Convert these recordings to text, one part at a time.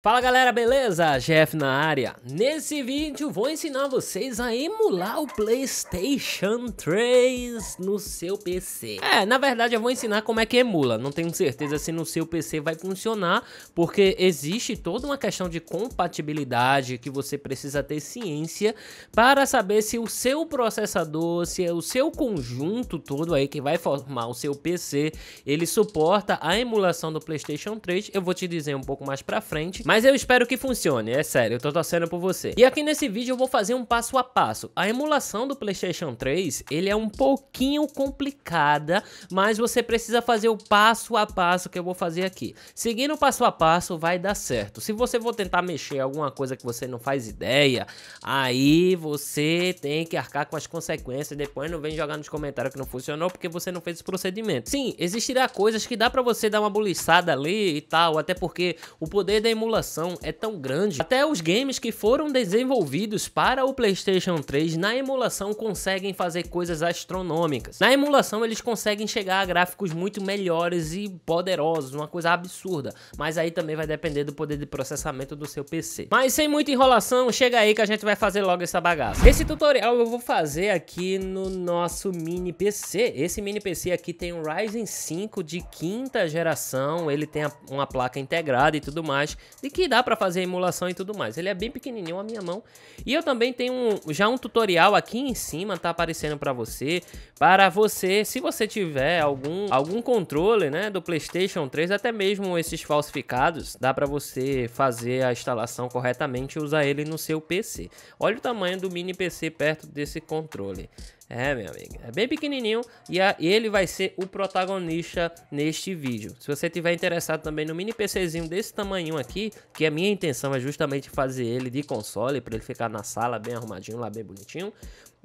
Fala galera, beleza? Jeff na área. Nesse vídeo vou ensinar vocês a emular o PlayStation 3 no seu PC. É, na verdade eu vou ensinar como é que emula. Não tenho certeza se no seu PC vai funcionar, porque existe toda uma questão de compatibilidade que você precisa ter ciência para saber se o seu processador, se é o seu conjunto todo aí que vai formar o seu PC, ele suporta a emulação do PlayStation 3. Eu vou te dizer um pouco mais pra frente. Mas eu espero que funcione, é sério, eu tô torcendo por você. E aqui nesse vídeo eu vou fazer um passo a passo. A emulação do PlayStation 3, ele é um pouquinho complicada, mas você precisa fazer o passo a passo que eu vou fazer aqui. Seguindo o passo a passo vai dar certo. Se você for tentar mexer em alguma coisa que você não faz ideia, aí você tem que arcar com as consequências. Depois não vem jogar nos comentários que não funcionou porque você não fez o procedimento. Sim, existirá coisas que dá pra você dar uma buliçada ali e tal, até porque o poder da emulação emulação é tão grande, até os games que foram desenvolvidos para o PlayStation 3 na emulação conseguem fazer coisas astronômicas. Na emulação eles conseguem chegar a gráficos muito melhores e poderosos, uma coisa absurda, mas aí também vai depender do poder de processamento do seu PC. Mas sem muita enrolação, chega aí que a gente vai fazer logo essa bagaça. Esse tutorial eu vou fazer aqui no nosso mini PC. Esse mini PC aqui tem um Ryzen 5 de quinta geração, ele tem uma placa integrada e tudo mais, de e que dá para fazer emulação e tudo mais. Ele é bem pequenininho a minha mão. E eu também tenho um, já um tutorial aqui em cima, tá aparecendo para você, para você, se você tiver algum algum controle, né, do PlayStation 3, até mesmo esses falsificados, dá para você fazer a instalação corretamente e usar ele no seu PC. Olha o tamanho do mini PC perto desse controle. É, meu amigo, é bem pequenininho e a, ele vai ser o protagonista neste vídeo. Se você tiver interessado também no mini PCzinho desse tamanho aqui, que a minha intenção é justamente fazer ele de console, para ele ficar na sala bem arrumadinho, lá bem bonitinho,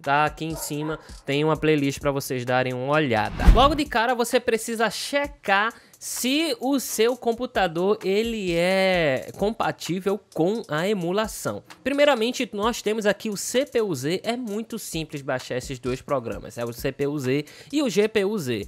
tá aqui em cima tem uma playlist para vocês darem uma olhada. Logo de cara você precisa checar se o seu computador ele é compatível com a emulação. Primeiramente, nós temos aqui o CPUZ, é muito simples baixar esses dois programas, é o CPUZ e o GPUZ.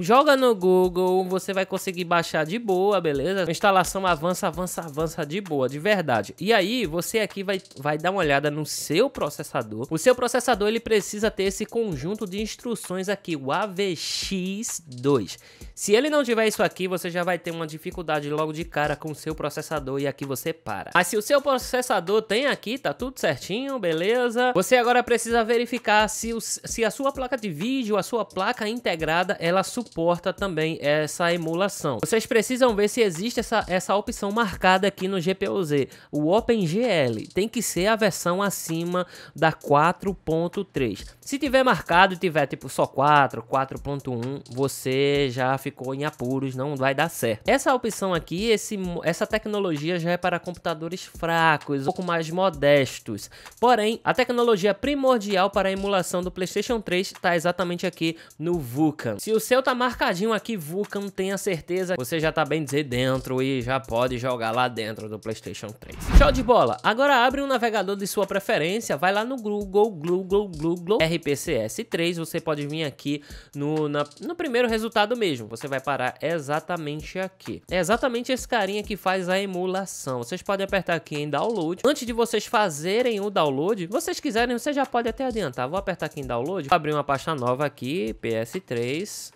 Joga no Google, você vai conseguir baixar de boa, beleza? A instalação avança, avança, avança de boa, de verdade. E aí, você aqui vai, vai dar uma olhada no seu processador. O seu processador, ele precisa ter esse conjunto de instruções aqui, o AVX2. Se ele não tiver isso aqui, você já vai ter uma dificuldade logo de cara com o seu processador e aqui você para. Mas se o seu processador tem aqui, tá tudo certinho, beleza? Você agora precisa verificar se, o, se a sua placa de vídeo, a sua placa integrada, ela suporta também essa emulação. Vocês precisam ver se existe essa, essa opção marcada aqui no GPUZ. O OpenGL tem que ser a versão acima da 4.3. Se tiver marcado e tiver tipo só 4, 4.1, você já ficou em apuros, não vai dar certo. Essa opção aqui, esse, essa tecnologia já é para computadores fracos, um pouco mais modestos. Porém, a tecnologia primordial para a emulação do PlayStation 3 está exatamente aqui no Vulkan. Se o seu tá marcadinho aqui, Vulcan, tenha certeza. Você já tá bem dizer dentro e já pode jogar lá dentro do Playstation 3. Show de bola! Agora abre um navegador de sua preferência, vai lá no Google, Google, Google, RPCS3, você pode vir aqui no, na, no primeiro resultado mesmo. Você vai parar exatamente aqui. É exatamente esse carinha que faz a emulação. Vocês podem apertar aqui em Download. Antes de vocês fazerem o download, vocês quiserem, você já pode até adiantar. Vou apertar aqui em Download, abrir uma pasta nova aqui, PS3,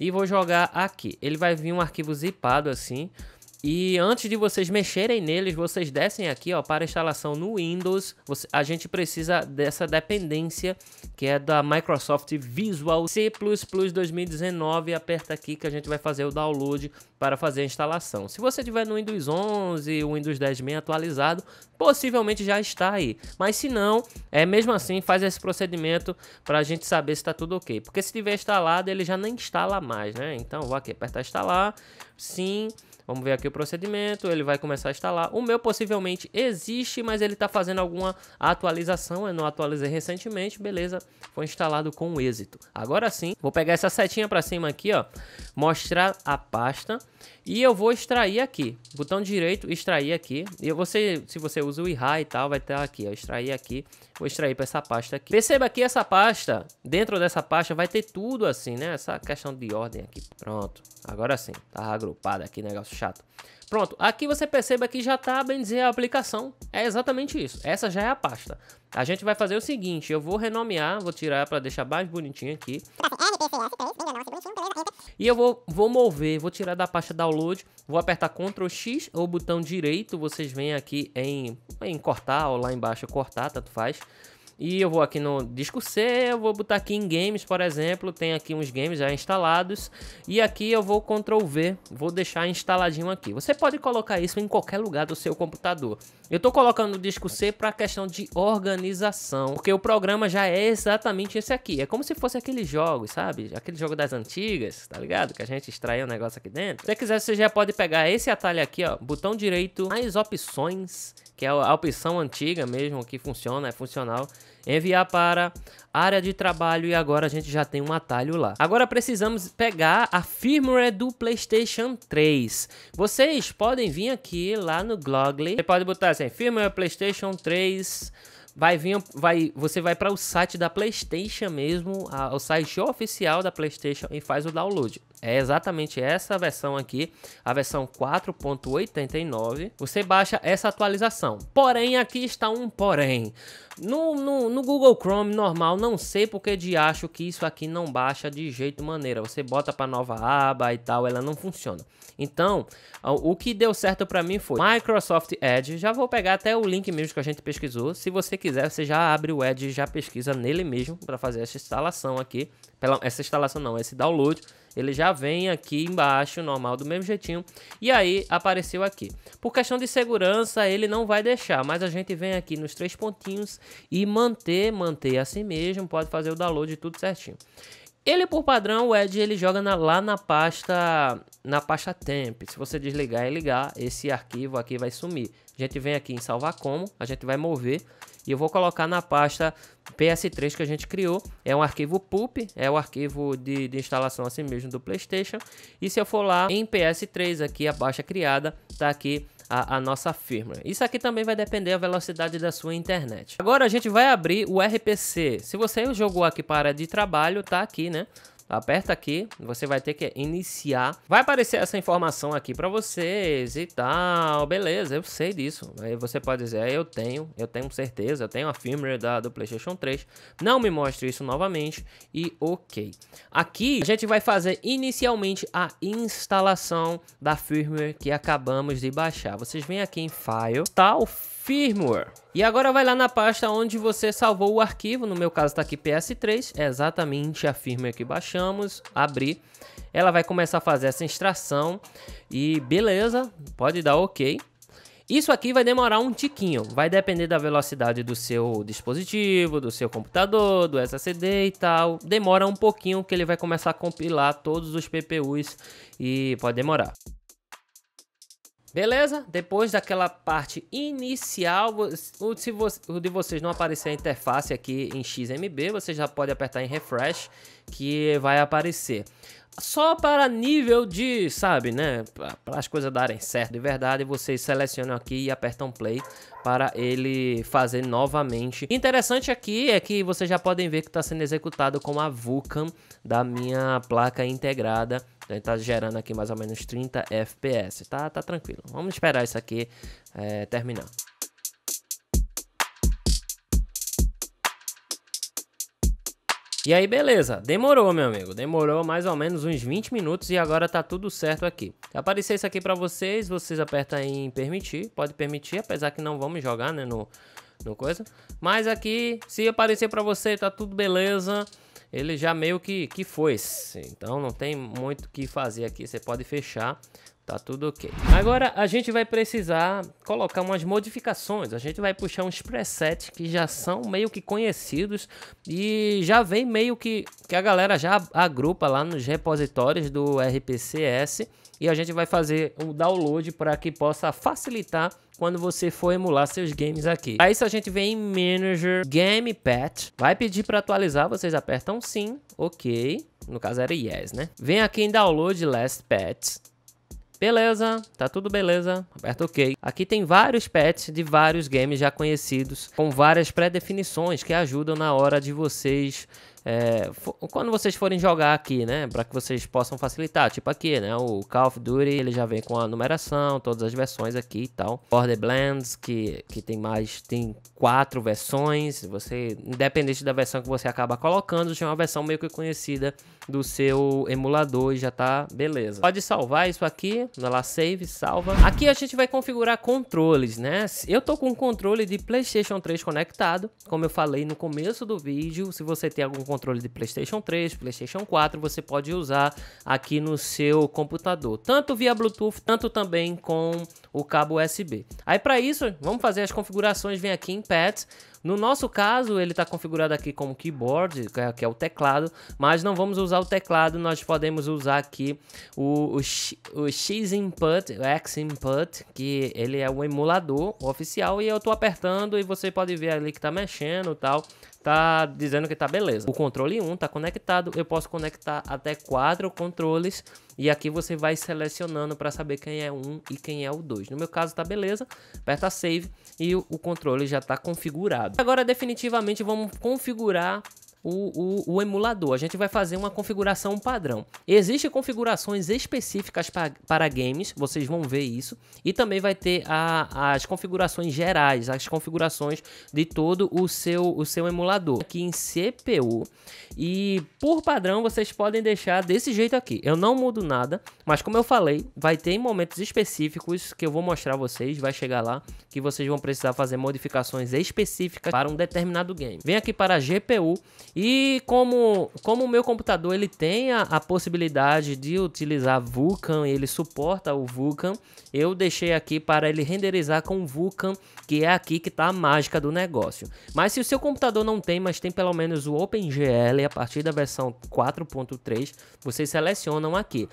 e vou jogar aqui. Ele vai vir um arquivo zipado assim, e antes de vocês mexerem neles, vocês descem aqui ó, para instalação no Windows. Você, a gente precisa dessa dependência que é da Microsoft Visual C 2019. Aperta aqui que a gente vai fazer o download para fazer a instalação. Se você tiver no Windows 11, o Windows 10 bem atualizado, possivelmente já está aí. Mas se não, é mesmo assim, faz esse procedimento para a gente saber se está tudo ok. Porque se tiver instalado, ele já não instala mais, né? Então vou aqui apertar instalar, sim. Vamos ver aqui o procedimento, ele vai começar a instalar. O meu possivelmente existe, mas ele está fazendo alguma atualização, eu não atualizei recentemente, beleza, foi instalado com êxito. Agora sim, vou pegar essa setinha para cima aqui, ó, mostrar a pasta e eu vou extrair aqui, botão direito, extrair aqui. E você, se você usa o IRA e tal, vai estar aqui, ó, extrair aqui. Vou extrair para essa pasta aqui. Perceba que essa pasta, dentro dessa pasta vai ter tudo assim, né? Essa questão de ordem aqui. Pronto, agora sim, tá agrupado aqui, negócio chato. Pronto, aqui você perceba que já está bem dizer a aplicação. É exatamente isso. Essa já é a pasta. A gente vai fazer o seguinte, eu vou renomear, vou tirar para deixar mais bonitinho aqui. E eu vou, vou mover, vou tirar da pasta download, vou apertar Ctrl X ou botão direito, vocês vêm aqui em, em cortar ou lá embaixo cortar, tanto faz. E eu vou aqui no disco C, eu vou botar aqui em games, por exemplo, tem aqui uns games já instalados. E aqui eu vou Ctrl V, vou deixar instaladinho aqui. Você pode colocar isso em qualquer lugar do seu computador. Eu estou colocando o disco C para questão de organização, porque o programa já é exatamente esse aqui. É como se fosse aqueles jogos, sabe? Aquele jogo das antigas, tá ligado? Que a gente extraiu um negócio aqui dentro. Se você quiser, você já pode pegar esse atalho aqui, ó, botão direito, mais opções, que é a opção antiga mesmo, que funciona, é funcional enviar para área de trabalho e agora a gente já tem um atalho lá. Agora precisamos pegar a firmware do PlayStation 3. Vocês podem vir aqui lá no Glogly, você pode botar assim, firmware PlayStation 3 vai vir, vai, você vai para o site da PlayStation mesmo, a, o site oficial da PlayStation e faz o download. É exatamente essa versão aqui, a versão 4.89. Você baixa essa atualização. Porém, aqui está um porém. No, no, no Google Chrome normal, não sei porque de acho que isso aqui não baixa de jeito maneira. Você bota para nova aba e tal, ela não funciona. Então, o que deu certo para mim foi Microsoft Edge. Já vou pegar até o link mesmo que a gente pesquisou. Se você quiser, você já abre o Edge e já pesquisa nele mesmo para fazer essa instalação aqui. Pela, essa instalação não, esse download ele já vem aqui embaixo, normal, do mesmo jeitinho, e aí apareceu aqui. Por questão de segurança, ele não vai deixar, mas a gente vem aqui nos três pontinhos e manter, manter assim mesmo, pode fazer o download tudo certinho. Ele por padrão, o Edge, ele joga na, lá na pasta na pasta temp. Se você desligar e ligar, esse arquivo aqui vai sumir. A gente vem aqui em salvar como, a gente vai mover e eu vou colocar na pasta PS3 que a gente criou. É um arquivo PUP, é o um arquivo de, de, instalação assim mesmo do PlayStation. E se eu for lá em PS3 aqui, a pasta criada, tá aqui a, a nossa firmware. Isso aqui também vai depender da velocidade da sua internet. Agora a gente vai abrir o RPC. Se você jogou aqui para de trabalho, tá aqui, né? aperta aqui, você vai ter que iniciar. Vai aparecer essa informação aqui para vocês e tal, beleza, eu sei disso. Aí você pode dizer, é, eu tenho, eu tenho certeza, eu tenho a firmware da, do PlayStation 3, não me mostre isso novamente e ok. Aqui a gente vai fazer inicialmente a instalação da firmware que acabamos de baixar. Vocês vêm aqui em File, tal tá firmware. E agora vai lá na pasta onde você salvou o arquivo, no meu caso está aqui PS3, é exatamente a firmware que baixamos, abrir. Ela vai começar a fazer essa extração e beleza, pode dar ok. Isso aqui vai demorar um tiquinho, vai depender da velocidade do seu dispositivo, do seu computador, do SSD e tal. Demora um pouquinho que ele vai começar a compilar todos os PPUs e pode demorar. Beleza? Depois daquela parte inicial, se o de vocês não aparecer a interface aqui em XMB, você já pode apertar em Refresh que vai aparecer só para nível de, sabe, né? Para as coisas darem certo de verdade, vocês selecionam aqui e apertam play para ele fazer novamente. Interessante aqui é que vocês já podem ver que está sendo executado com a Vulkan da minha placa integrada. Então ele tá gerando aqui mais ou menos 30 FPS. Tá, tá tranquilo. Vamos esperar isso aqui é, terminar. E aí, beleza, demorou, meu amigo. Demorou mais ou menos uns 20 minutos e agora tá tudo certo aqui. Aparecer isso aqui para vocês, vocês apertam em permitir, pode permitir, apesar que não vamos jogar, né, no, no coisa. Mas aqui, se aparecer para você, tá tudo beleza. Ele já meio que, que foi, então não tem muito o que fazer aqui, você pode fechar. Tá tudo ok. Agora a gente vai precisar colocar umas modificações. A gente vai puxar uns presets que já são meio que conhecidos e já vem meio que, que a galera já agrupa lá nos repositórios do RPCS e a gente vai fazer o um download para que possa facilitar quando você for emular seus games aqui. Para isso a gente vem em Manager Game Patch, vai pedir para atualizar, vocês apertam sim, ok, no caso era yes, né? Vem aqui em Download Last Patch, Beleza, tá tudo beleza, aperta OK. Aqui tem vários pets de vários games já conhecidos, com várias pré-definições que ajudam na hora de vocês é, quando vocês forem jogar aqui, né, para que vocês possam facilitar, tipo aqui, né, o Call of Duty, ele já vem com a numeração, todas as versões aqui e tal. Borderlands, que, que tem mais, tem quatro versões, você, independente da versão que você acaba colocando, já é uma versão meio que conhecida do seu emulador e já tá beleza. Pode salvar isso aqui, vai lá, save, salva. Aqui a gente vai configurar controles, né, eu tô com um controle de Playstation 3 conectado, como eu falei no começo do vídeo, se você tem algum controle de PlayStation 3, PlayStation 4, você pode usar aqui no seu computador, tanto via Bluetooth, tanto também com o cabo USB. Aí para isso, vamos fazer as configurações, vem aqui em Pads. No nosso caso, ele está configurado aqui como keyboard, é, que é o teclado, mas não vamos usar o teclado, nós podemos usar aqui o, o, X, o X Input, o X Input, que ele é o emulador oficial e eu estou apertando e você pode ver ali que está mexendo e tal tá dizendo que tá beleza. O controle 1 tá conectado, eu posso conectar até quatro controles e aqui você vai selecionando para saber quem é um e quem é o 2. No meu caso tá beleza, aperta save e o controle já tá configurado. Agora definitivamente vamos configurar o, o, o, emulador. A gente vai fazer uma configuração padrão. Existem configurações específicas pra, para games, vocês vão ver isso. E também vai ter a, as configurações gerais, as configurações de todo o seu, o seu emulador. Aqui em CPU. E por padrão vocês podem deixar desse jeito aqui. Eu não mudo nada, mas como eu falei, vai ter momentos específicos que eu vou mostrar a vocês, vai chegar lá, que vocês vão precisar fazer modificações específicas para um determinado game. Vem aqui para GPU e como, como o meu computador ele tem a, a possibilidade de utilizar Vulkan, ele suporta o Vulkan, eu deixei aqui para ele renderizar com Vulkan, que é aqui que está a mágica do negócio. Mas se o seu computador não tem, mas tem pelo menos o OpenGL, a partir da versão 4.3, vocês selecionam aqui.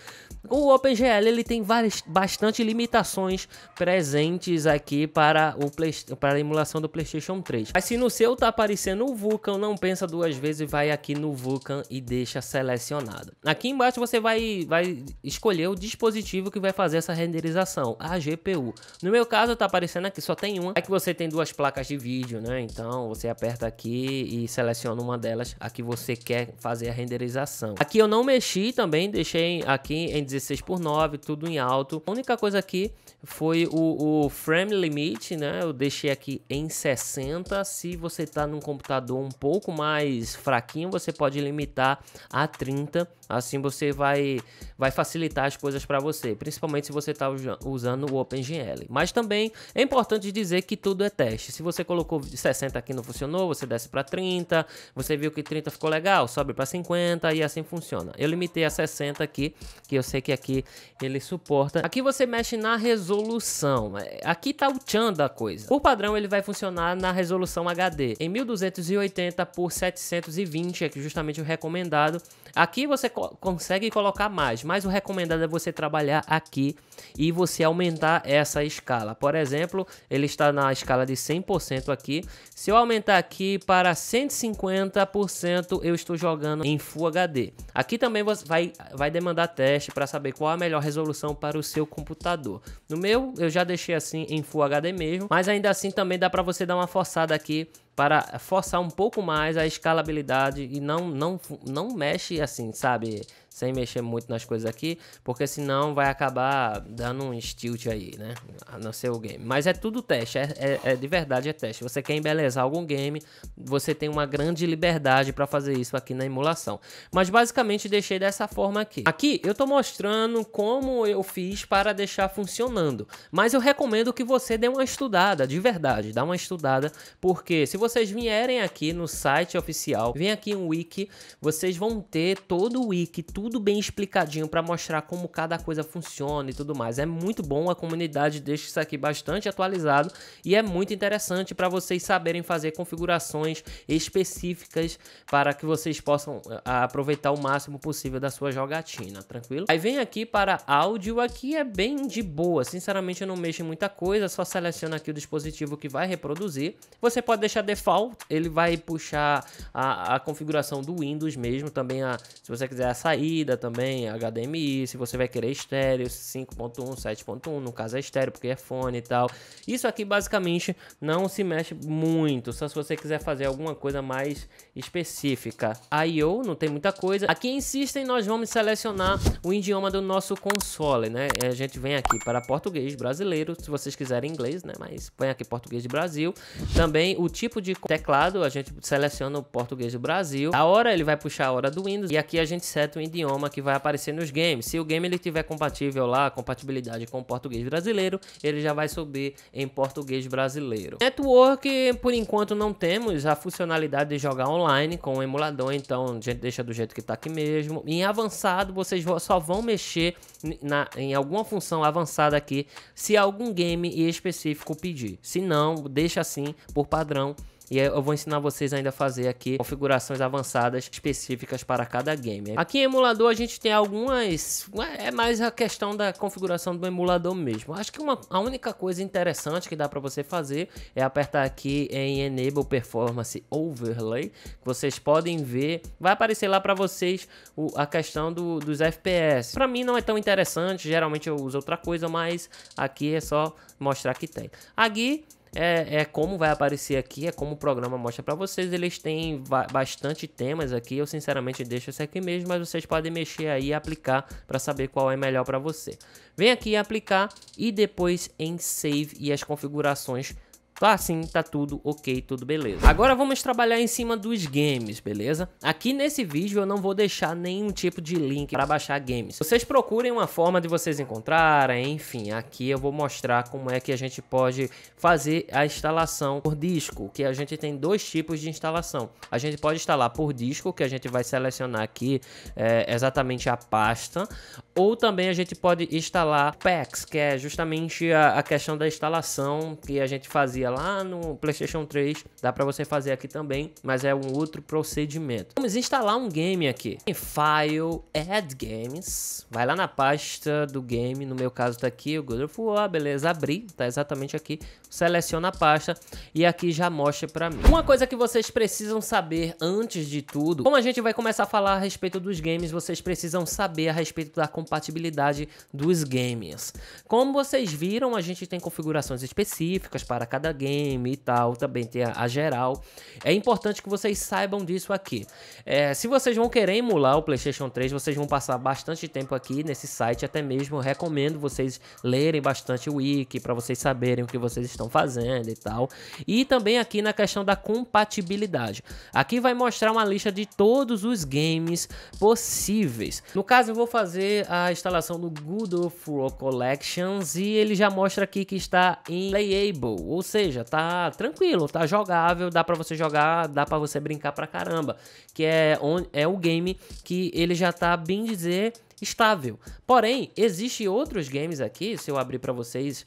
O OpenGL ele tem várias, bastante limitações presentes aqui para, o Play, para a emulação do PlayStation 3. Mas se no seu está aparecendo o Vulkan, não pensa duas vezes vezes vai aqui no Vulkan e deixa selecionado. Aqui embaixo você vai, vai escolher o dispositivo que vai fazer essa renderização, a GPU. No meu caso tá aparecendo aqui, só tem uma. É que você tem duas placas de vídeo, né? Então você aperta aqui e seleciona uma delas, a que você quer fazer a renderização. Aqui eu não mexi também, deixei aqui em 16 por 9, tudo em alto. A única coisa aqui foi o, o frame limit, né? Eu deixei aqui em 60. Se você tá num computador um pouco mais fraquinho, você pode limitar a 30. Assim você vai, vai facilitar as coisas para você, principalmente se você está usando o OpenGL. Mas também é importante dizer que tudo é teste. Se você colocou 60 aqui não funcionou, você desce para 30, você viu que 30 ficou legal, sobe para 50 e assim funciona. Eu limitei a 60 aqui, que eu sei que aqui ele suporta. Aqui você mexe na resolução. É, aqui está o tchan da coisa. Por padrão ele vai funcionar na resolução HD em 1280 por 700 220, é justamente o recomendado Aqui você co consegue colocar mais, mas o recomendado é você trabalhar aqui e você aumentar essa escala. Por exemplo, ele está na escala de 100% aqui. Se eu aumentar aqui para 150%, eu estou jogando em Full HD. Aqui também você vai, vai demandar teste para saber qual a melhor resolução para o seu computador. No meu, eu já deixei assim em Full HD mesmo, mas ainda assim também dá para você dar uma forçada aqui para forçar um pouco mais a escalabilidade e não, não, não mexe assim, sabe? sem mexer muito nas coisas aqui, porque senão vai acabar dando um stilt aí, né? No seu game. Mas é tudo teste, é, é, é de verdade é teste. Você quer embelezar algum game, você tem uma grande liberdade para fazer isso aqui na emulação. Mas basicamente deixei dessa forma aqui. Aqui eu tô mostrando como eu fiz para deixar funcionando, mas eu recomendo que você dê uma estudada, de verdade, dá uma estudada, porque se vocês vierem aqui no site oficial, vem aqui um wiki, vocês vão ter todo o wiki, tudo tudo bem explicadinho para mostrar como cada coisa funciona e tudo mais. É muito bom, a comunidade deixa isso aqui bastante atualizado e é muito interessante para vocês saberem fazer configurações específicas para que vocês possam eh, aproveitar o máximo possível da sua jogatina, tranquilo? Aí vem aqui para áudio, aqui é bem de boa, sinceramente eu não mexo em muita coisa, só seleciona aqui o dispositivo que vai reproduzir. Você pode deixar default, ele vai puxar a, a configuração do Windows mesmo, também a, se você quiser a saída, saída também, HDMI, se você vai querer estéreo, 5.1, 7.1, no caso é estéreo porque é fone e tal. Isso aqui basicamente não se mexe muito, só se você quiser fazer alguma coisa mais específica. eu não tem muita coisa. Aqui insistem, nós vamos selecionar o idioma do nosso console, né? A gente vem aqui para português brasileiro, se vocês quiserem inglês, né? Mas põe aqui português de Brasil. Também o tipo de teclado, a gente seleciona o português do Brasil. A hora ele vai puxar a hora do Windows e aqui a gente seta o idioma que vai aparecer nos games. Se o game ele tiver compatível lá, compatibilidade com o português brasileiro, ele já vai subir em português brasileiro. Network, por enquanto não temos a funcionalidade de jogar online com o emulador, então a gente deixa do jeito que tá aqui mesmo. Em avançado, vocês só vão mexer na, em alguma função avançada aqui se algum game específico pedir. Se não, deixa assim por padrão e eu vou ensinar vocês ainda a fazer aqui configurações avançadas específicas para cada game. Aqui em emulador a gente tem algumas... É mais a questão da configuração do emulador mesmo. Acho que uma, a única coisa interessante que dá para você fazer é apertar aqui em Enable Performance Overlay. Vocês podem ver, vai aparecer lá para vocês o, a questão do, dos FPS. Para mim não é tão interessante, geralmente eu uso outra coisa, mas aqui é só mostrar que tem. Aqui é, é como vai aparecer aqui, é como o programa mostra para vocês. Eles têm bastante temas aqui. Eu sinceramente deixo esse aqui mesmo, mas vocês podem mexer aí e aplicar para saber qual é melhor para você. Vem aqui aplicar e depois em save e as configurações Tá sim, tá tudo ok, tudo beleza. Agora vamos trabalhar em cima dos games, beleza? Aqui nesse vídeo eu não vou deixar nenhum tipo de link para baixar games. Vocês procurem uma forma de vocês encontrarem, enfim, aqui eu vou mostrar como é que a gente pode fazer a instalação por disco, que a gente tem dois tipos de instalação. A gente pode instalar por disco, que a gente vai selecionar aqui é, exatamente a pasta, ou também a gente pode instalar packs, que é justamente a, a questão da instalação que a gente fazia fazia lá no PlayStation 3, dá para você fazer aqui também, mas é um outro procedimento. Vamos instalar um game aqui. Em File, Add Games, vai lá na pasta do game, no meu caso tá aqui o God of War, beleza, abri, tá exatamente aqui, seleciona a pasta e aqui já mostra para mim. Uma coisa que vocês precisam saber antes de tudo, como a gente vai começar a falar a respeito dos games, vocês precisam saber a respeito da compatibilidade dos games. Como vocês viram, a gente tem configurações específicas para cada game e tal, também tem a, a geral. É importante que vocês saibam disso aqui. É, se vocês vão querer emular o PlayStation 3, vocês vão passar bastante tempo aqui nesse site, até mesmo recomendo vocês lerem bastante o wiki para vocês saberem o que vocês estão fazendo e tal. E também aqui na questão da compatibilidade. Aqui vai mostrar uma lista de todos os games possíveis. No caso, eu vou fazer a instalação do Good of War Collections e ele já mostra aqui que está em playable, ou seja, seja, tá tranquilo, tá jogável, dá para você jogar, dá para você brincar pra caramba. Que é, on, é o game que ele já tá, bem dizer, estável. Porém, existem outros games aqui, se eu abrir para vocês...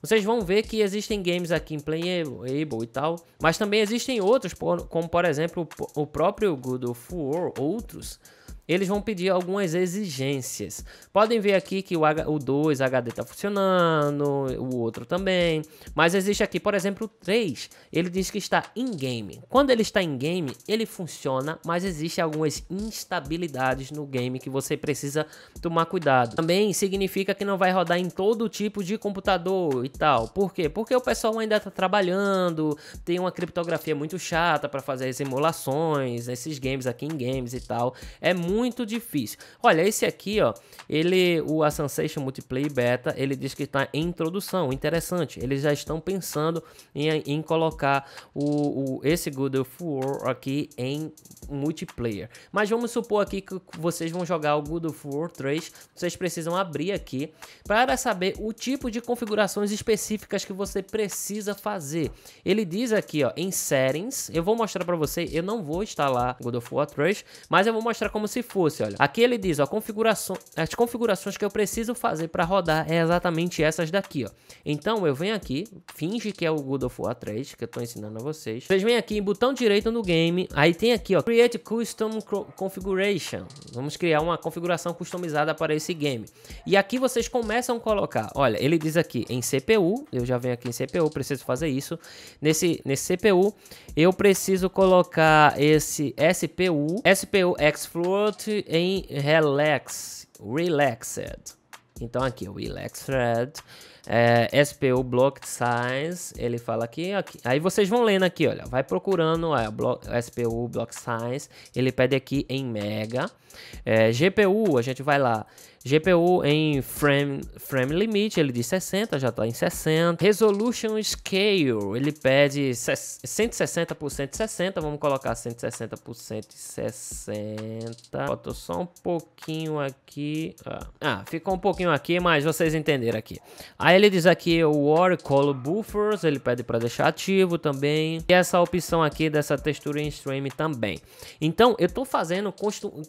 Vocês vão ver que existem games aqui em Playable e tal, mas também existem outros, como por exemplo o próprio God of War, outros, eles vão pedir algumas exigências. Podem ver aqui que o, H, o 2 HD está funcionando, o outro também. Mas existe aqui, por exemplo, o 3. Ele diz que está em game. Quando ele está em game, ele funciona, mas existe algumas instabilidades no game que você precisa tomar cuidado. Também significa que não vai rodar em todo tipo de computador e tal. Por quê? Porque o pessoal ainda está trabalhando, tem uma criptografia muito chata para fazer as emulações, esses games aqui em games e tal. É muito muito difícil. Olha, esse aqui, ó, ele, o Assassin's Multiplayer Beta, ele diz que está em introdução, interessante. Eles já estão pensando em, em colocar o, o esse God of War aqui em multiplayer. Mas vamos supor aqui que vocês vão jogar o God of War 3, vocês precisam abrir aqui para saber o tipo de configurações específicas que você precisa fazer. Ele diz aqui, ó, em settings, eu vou mostrar para você, eu não vou instalar God of War 3, mas eu vou mostrar como se fosse, olha. Aqui ele diz, ó, configuração, as configurações que eu preciso fazer para rodar é exatamente essas daqui, ó. Então eu venho aqui, finge que é o God of War 3 que eu tô ensinando a vocês. Vocês vêm aqui em botão direito no game, aí tem aqui, ó, Create Custom Configuration. Vamos criar uma configuração customizada para esse game. E aqui vocês começam a colocar, olha, ele diz aqui em CPU, eu já venho aqui em CPU, preciso fazer isso. Nesse, nesse CPU, eu preciso colocar esse SPU, SPU Explorer out em relax, relaxed. Então aqui, o relaxed, é, SPU block size, ele fala aqui, aqui, Aí vocês vão lendo aqui, olha, vai procurando a block, SPU block size, ele pede aqui em mega. É, GPU, a gente vai lá, GPU em frame, frame limit, ele diz 60, já está em 60. Resolution Scale, ele pede 160 por 160, vamos colocar 160 por 160. Botou só um pouquinho aqui. Ah, ah, ficou um pouquinho aqui, mas vocês entenderam aqui. Aí ele diz aqui o War Buffers, ele pede para deixar ativo também. E essa opção aqui dessa textura em stream também. Então, eu estou fazendo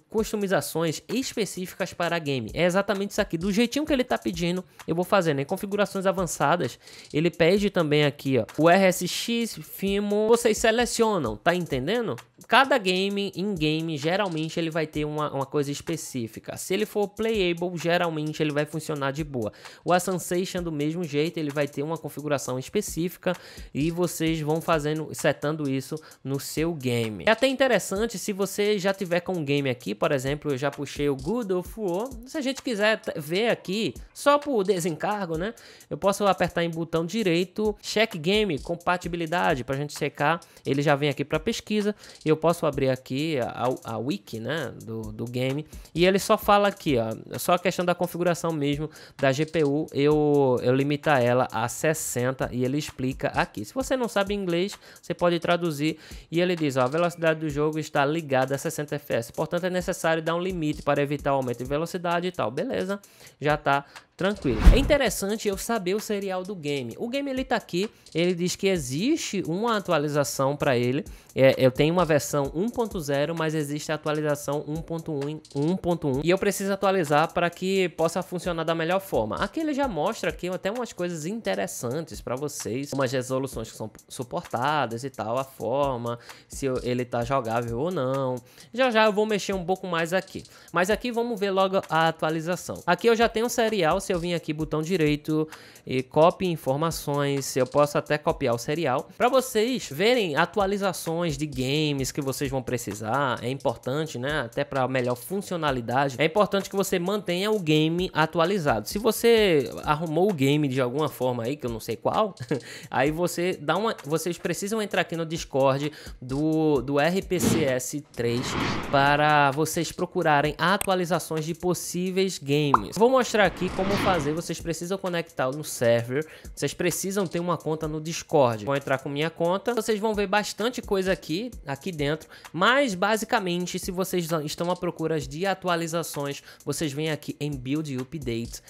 customizações específicas para game. É é exatamente isso aqui. Do jeitinho que ele está pedindo, eu vou fazer né configurações avançadas, ele pede também aqui ó, o RSX, FIMO. Vocês selecionam, tá entendendo? Cada game, em game, geralmente ele vai ter uma, uma coisa específica. Se ele for playable, geralmente ele vai funcionar de boa. O Creed do mesmo jeito, ele vai ter uma configuração específica e vocês vão fazendo, setando isso no seu game. É até interessante se você já tiver com um game aqui, por exemplo, eu já puxei o Good of War. Se a gente quiser ver aqui, só por desencargo, né? Eu posso apertar em botão direito, check game, compatibilidade, para a gente secar. Ele já vem aqui para pesquisa. Eu posso abrir aqui a, a wiki né, do, do game e ele só fala aqui, ó, é só a questão da configuração mesmo da GPU, eu, eu limitar ela a 60 e ele explica aqui. Se você não sabe inglês, você pode traduzir e ele diz, ó, a velocidade do jogo está ligada a 60 FPS, portanto é necessário dar um limite para evitar o aumento de velocidade e tal. Beleza, já tá tranquilo. É interessante eu saber o serial do game. O game ele tá aqui, ele diz que existe uma atualização para ele. É, eu tenho uma versão 1.0, mas existe a atualização 1.1 1.1 e eu preciso atualizar para que possa funcionar da melhor forma. Aqui ele já mostra aqui até umas coisas interessantes para vocês, umas resoluções que são suportadas e tal, a forma, se ele tá jogável ou não. Já já eu vou mexer um pouco mais aqui. Mas aqui vamos ver logo a atualização. Aqui eu já tenho o serial se eu vir aqui, botão direito, e copie informações, eu posso até copiar o serial, para vocês verem atualizações de games que vocês vão precisar, é importante, né, até para melhor funcionalidade, é importante que você mantenha o game atualizado. Se você arrumou o game de alguma forma aí, que eu não sei qual, aí você dá uma, vocês precisam entrar aqui no Discord do, do RPCS 3 para vocês procurarem atualizações de possíveis games. Vou mostrar aqui como vão fazer, vocês precisam conectar no server, vocês precisam ter uma conta no Discord. Vou entrar com minha conta, vocês vão ver bastante coisa aqui, aqui dentro, mas basicamente, se vocês estão à procura de atualizações, vocês vêm aqui em Build Update,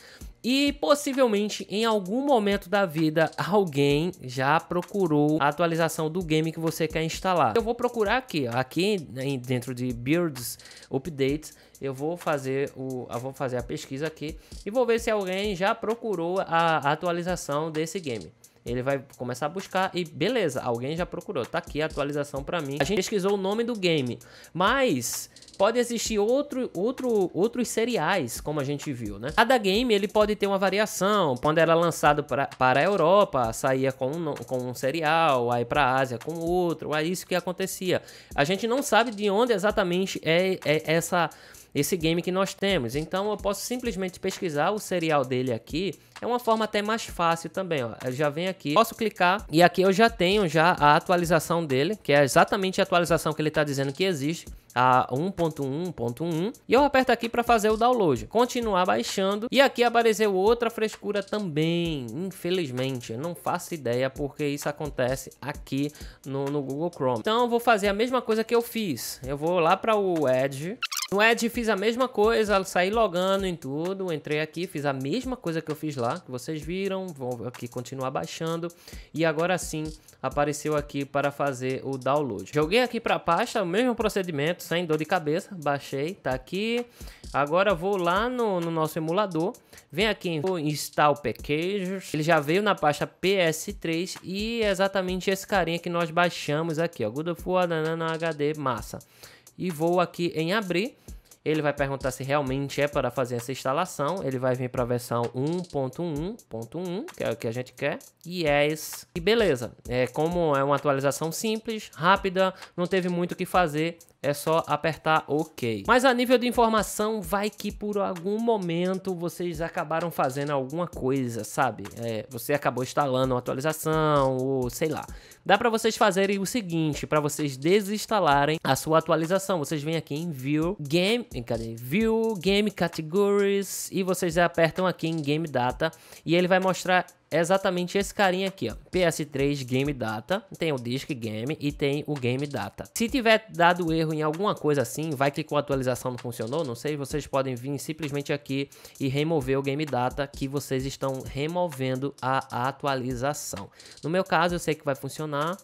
e possivelmente em algum momento da vida alguém já procurou a atualização do game que você quer instalar. Eu vou procurar aqui, ó, aqui né, dentro de Builds Updates, eu vou fazer o eu vou fazer a pesquisa aqui e vou ver se alguém já procurou a atualização desse game ele vai começar a buscar e beleza, alguém já procurou, tá aqui a atualização para mim. A gente pesquisou o nome do game, mas pode existir outro, outro, outros seriais, como a gente viu, né? Cada game ele pode ter uma variação. Quando era lançado pra, para a Europa, saía com um, com um serial, aí para a Ásia com outro, aí é isso que acontecia. A gente não sabe de onde exatamente é, é essa esse game que nós temos. Então eu posso simplesmente pesquisar o serial dele aqui. É uma forma até mais fácil também, ó. Eu já vem aqui, posso clicar e aqui eu já tenho já a atualização dele, que é exatamente a atualização que ele está dizendo que existe a 1.1.1 e eu aperto aqui para fazer o download, continuar baixando e aqui apareceu outra frescura também, infelizmente, eu não faço ideia porque isso acontece aqui no, no Google Chrome. Então eu vou fazer a mesma coisa que eu fiz, eu vou lá para o Edge no Edge é fiz a mesma coisa, saí logando em tudo, entrei aqui, fiz a mesma coisa que eu fiz lá, que vocês viram, Vou aqui continuar baixando e agora sim apareceu aqui para fazer o download. Joguei aqui para a pasta, o mesmo procedimento, sem dor de cabeça, baixei, tá aqui. Agora vou lá no, no nosso emulador, vem aqui em Install Packages, ele já veio na pasta PS3 e é exatamente esse carinha que nós baixamos aqui, ó, Good of HD, massa. E vou aqui em abrir ele vai perguntar se realmente é para fazer essa instalação. Ele vai vir para a versão 1.1.1, que é o que a gente quer. Yes. E beleza. É, como é uma atualização simples, rápida, não teve muito o que fazer é só apertar OK. Mas a nível de informação, vai que por algum momento vocês acabaram fazendo alguma coisa, sabe? É, você acabou instalando uma atualização ou sei lá. Dá para vocês fazerem o seguinte, para vocês desinstalarem a sua atualização, vocês vêm aqui em View Game, cadê? View Game Categories e vocês apertam aqui em Game Data e ele vai mostrar é exatamente esse carinha aqui, ó. PS3 Game Data, tem o Disk Game e tem o Game Data. Se tiver dado erro em alguma coisa assim, vai que com a atualização não funcionou, não sei, vocês podem vir simplesmente aqui e remover o Game Data que vocês estão removendo a atualização. No meu caso, eu sei que vai funcionar,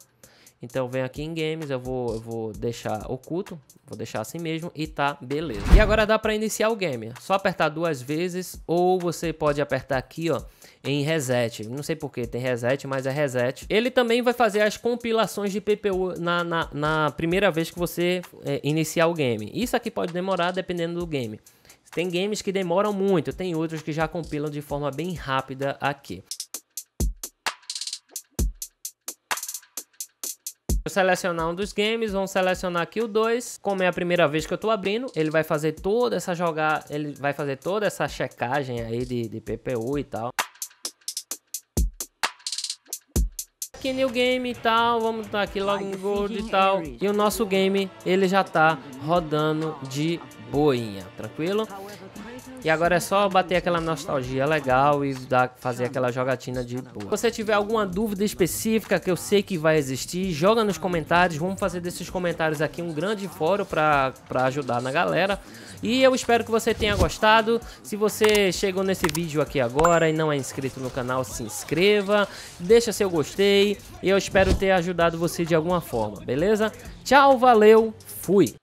então vem aqui em games, eu vou, eu vou deixar oculto, vou deixar assim mesmo e tá beleza. E agora dá para iniciar o game, só apertar duas vezes ou você pode apertar aqui ó, em reset, não sei porque tem reset, mas é reset. Ele também vai fazer as compilações de PPU na, na, na primeira vez que você é, iniciar o game. Isso aqui pode demorar dependendo do game. Tem games que demoram muito, tem outros que já compilam de forma bem rápida aqui. Vou selecionar um dos games, vamos selecionar aqui o 2. Como é a primeira vez que eu tô abrindo, ele vai fazer toda essa jogar, ele vai fazer toda essa checagem aí de, de PPU e tal. que new game e tal, vamos estar aqui logo no gold e tal. E o nosso game, ele já tá rodando de boinha, tranquilo? E agora é só bater aquela nostalgia legal e dar, fazer aquela jogatina de boa. Se você tiver alguma dúvida específica que eu sei que vai existir, joga nos comentários. Vamos fazer desses comentários aqui um grande fórum para ajudar na galera. E eu espero que você tenha gostado. Se você chegou nesse vídeo aqui agora e não é inscrito no canal, se inscreva, deixa seu gostei e eu espero ter ajudado você de alguma forma, beleza? Tchau, valeu, fui!